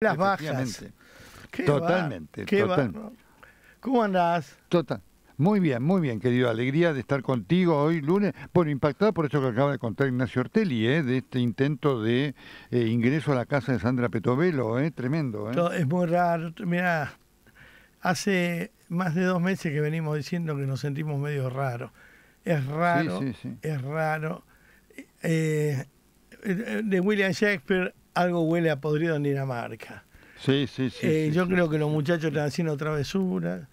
las bajas. totalmente, ¿Cómo andás? Total. Muy bien, muy bien, querido. Alegría de estar contigo hoy lunes. Bueno, impactado por eso que acaba de contar Ignacio Ortelli, ¿eh? de este intento de eh, ingreso a la casa de Sandra Petovelo, ¿eh? tremendo. Es muy raro. Mira, hace más de dos meses que venimos diciendo que nos sentimos medio raros. Es raro, es raro. de William Shakespeare algo huele a podrido en Dinamarca. Sí, sí, sí. Eh, yo creo que los muchachos están haciendo travesuras,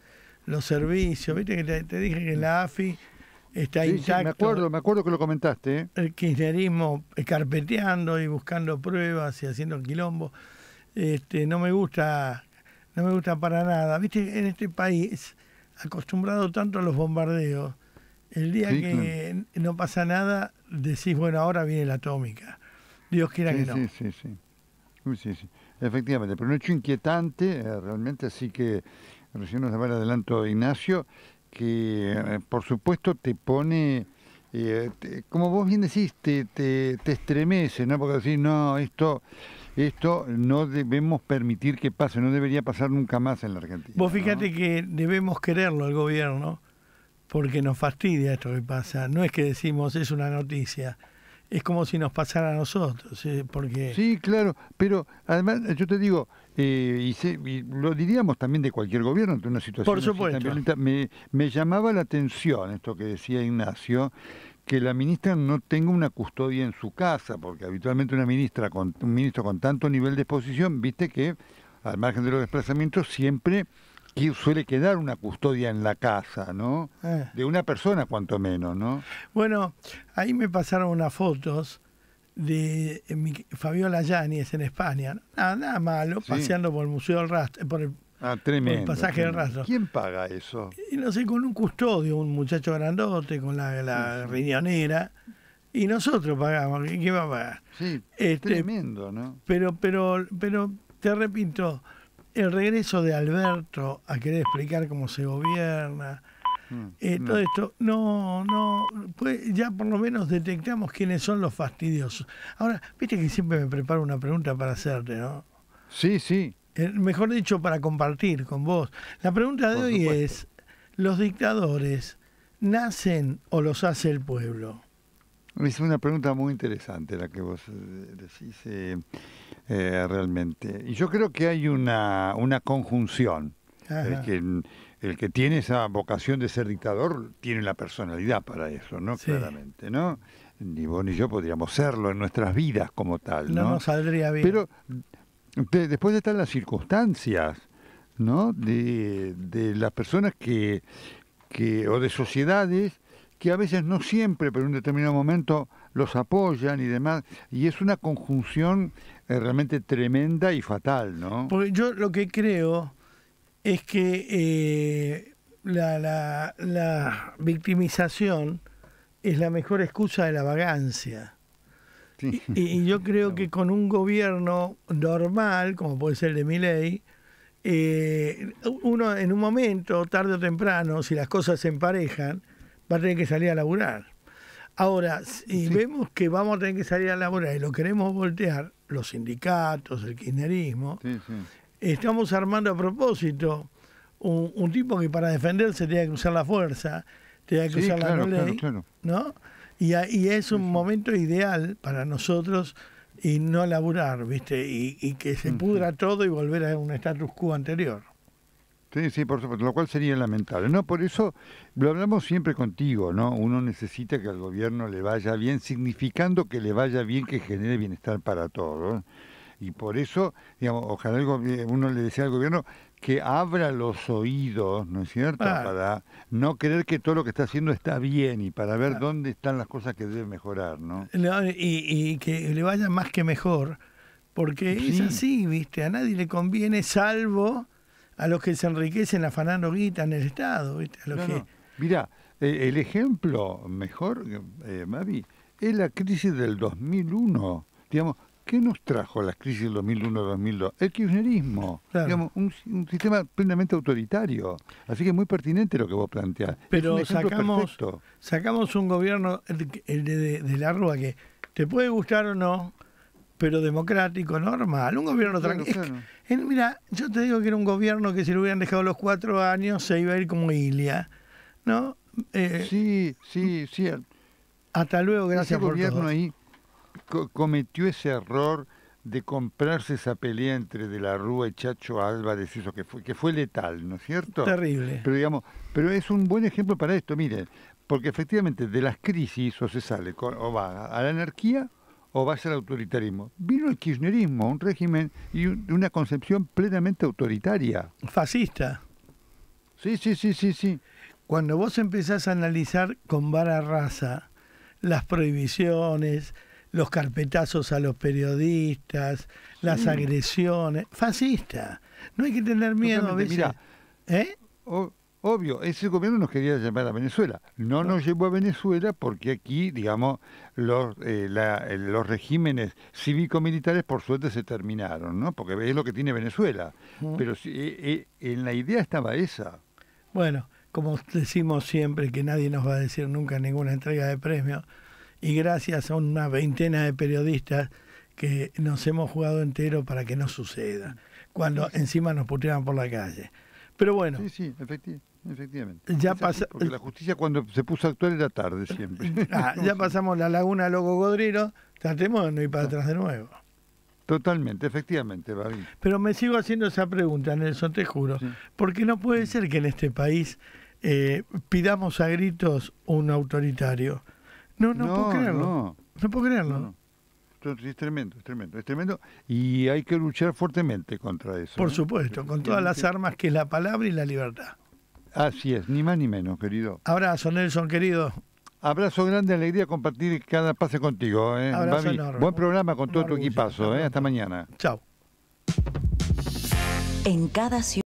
los servicios. Viste que te, dije que la AFI está intacta. me acuerdo, me acuerdo que lo comentaste. ¿eh? El kirchnerismo carpeteando y buscando pruebas y haciendo quilombo. Este, no me gusta, no me gusta para nada. Viste, en este país, acostumbrado tanto a los bombardeos, el día que no pasa nada, decís, bueno, ahora viene la atómica. Dios quiera que no. Sí, sí, sí. Efectivamente, pero un hecho inquietante eh, realmente, así que recién nos daba el adelanto Ignacio, que eh, por supuesto te pone, eh, como vos bien decís, te, estremece, ¿no? Porque decís, no, esto, esto no debemos permitir que pase, no debería pasar nunca más en la Argentina. Vos fíjate que debemos quererlo el gobierno, porque nos fastidia esto que pasa, no es que decimos es una noticia es como si nos pasara a nosotros, ¿eh? porque... Sí, claro, pero además eh, yo te digo, eh, y, lo diríamos también de cualquier gobierno de una situación Por supuesto. me, me llamaba la atención esto que decía Ignacio, que la ministra no tenga una custodia en su casa, porque habitualmente una ministra con, un ministro con tanto nivel de exposición, viste que al margen de los desplazamientos siempre suele quedar una custodia en la casa, ¿no? Eh. De una persona, cuanto menos, ¿no? Bueno, ahí me pasaron unas fotos de eh, mi, Fabiola Yáñez en España, nada, malo, paseando por el Museo del Rastro, eh, por el, ah, tremendo, pasaje del rastro. ¿Quién paga eso? Y no sé, con un custodio, un muchacho grandote, con la, riñonera, y nosotros pagamos, ¿qué va a pagar? Sí, este, tremendo, ¿no? Pero, pero, pero, te repito, el regreso de Alberto a querer explicar cómo se gobierna, mm, eh, todo esto, no, no, pues ya por lo menos detectamos quiénes son los fastidiosos. Ahora, viste que siempre me preparo una pregunta para hacerte, ¿no? Sí, sí. Eh, mejor dicho, para compartir con vos. La pregunta de hoy es, ¿los dictadores nacen o los hace el pueblo? Es una pregunta muy interesante la que vos eh, decís eh, eh, realmente. Y yo creo que hay una, una conjunción. El que, el que, tiene esa vocación de ser dictador tiene la personalidad para eso, ¿no? Claramente, ¿no? Ni vos ni yo podríamos serlo en nuestras vidas como tal, ¿no? saldría bien. Pero después de están las circunstancias, ¿no? De, de las personas que, que, o de sociedades que a veces no siempre, pero en un determinado momento los apoyan y demás, y es una conjunción eh, realmente tremenda y fatal, ¿no? Porque yo lo que creo es que eh, la, victimización es la mejor excusa de la vagancia. Y, yo creo que con un gobierno normal, como puede ser el de mi ley, eh, uno en un momento, tarde o temprano, si las cosas se emparejan, va a tener que salir a laburar. Ahora, si vemos que vamos a tener que salir a laburar y lo queremos voltear, los sindicatos, el kirchnerismo, estamos armando a propósito un, tipo que para defenderse tenía que usar la fuerza, tenía que usar la ley, ¿no? Y, y, es un momento ideal para nosotros y no laburar, ¿viste? Y, y que se mm, pudra todo y volver a un status quo anterior. Sí, por supuesto, lo cual sería lamentable. No, por eso lo hablamos siempre contigo, ¿no? Uno necesita que al gobierno le vaya bien, significando que le vaya bien, que genere bienestar para todos. Y por eso, digamos, ojalá uno le decía al gobierno que abra los oídos, ¿no es cierto?, para no creer que todo lo que está haciendo está bien y para ver dónde están las cosas que debe mejorar, ¿no? y, que le vaya más que mejor, porque es así, ¿viste? A nadie le conviene, salvo a los que se enriquecen afanando guita en el Estado. ¿viste? Mirá, eh, el ejemplo mejor, eh, Mavi, es la crisis del 2001. Digamos, ¿qué nos trajo la crisis del 2001-2002? El kirchnerismo. Digamos, un, sistema plenamente autoritario. Así que es muy pertinente lo que vos planteás. Pero sacamos, sacamos un gobierno de, la Rúa que te puede gustar o no, pero democrático, normal. Un gobierno tranquilo. mira, yo te digo que era un gobierno que si lo hubieran dejado los cuatro años se iba a ir como Ilia, ¿no? Eh, sí, sí, cierto. Hasta luego, gracias por todo. El gobierno ahí cometió ese error de comprarse esa pelea entre De la Rúa y Chacho Álvarez, eso que fue, que fue letal, ¿no es cierto? Terrible. Pero digamos, pero es un buen ejemplo para esto, miren, porque efectivamente de las crisis o se sale o va a la anarquía o va a ser autoritarismo. Vino el kirchnerismo, un régimen y una concepción plenamente autoritaria. Fascista. Sí, sí, sí, sí, sí. Cuando vos empezás a analizar con vara raza las prohibiciones, los carpetazos a los periodistas, las agresiones, fascista. No hay que tener miedo ¿Eh? Obvio, ese gobierno nos quería llevar a Venezuela. No nos llevó a Venezuela porque aquí, digamos, eh, eh, los, regímenes cívico-militares por suerte se terminaron, ¿no? Porque es lo que tiene Venezuela. Pero eh, en la idea estaba esa. Bueno, como decimos siempre, que nadie nos va a decir nunca ninguna entrega de premio, y gracias a una veintena de periodistas que nos hemos jugado entero para que no suceda, cuando encima nos puteaban por la calle. Pero bueno. Sí, sí, efectivamente. Efectivamente. Ya pasa... Porque la justicia cuando se puso a actuar era tarde siempre. Ah, ya pasamos la laguna Loco Godrero, tratemos de no ir para atrás de nuevo. Totalmente, efectivamente, Pero me sigo haciendo esa pregunta, Nelson, te juro. Porque no puede ser que en este país eh, pidamos a gritos un autoritario. No, no, puedo creerlo. No, puedo creerlo. es tremendo, es tremendo, es tremendo. Y hay que luchar fuertemente contra eso. Por supuesto, con todas las armas que es la palabra y la libertad. Así es, ni más ni menos, querido. Abrazo, Nelson, querido. Abrazo grande, alegría compartir cada pase contigo. ¿eh? Abrazo enorme. Buen programa con todo tu equipazo. ¿eh? Hasta mañana. Chao. En cada ciudad.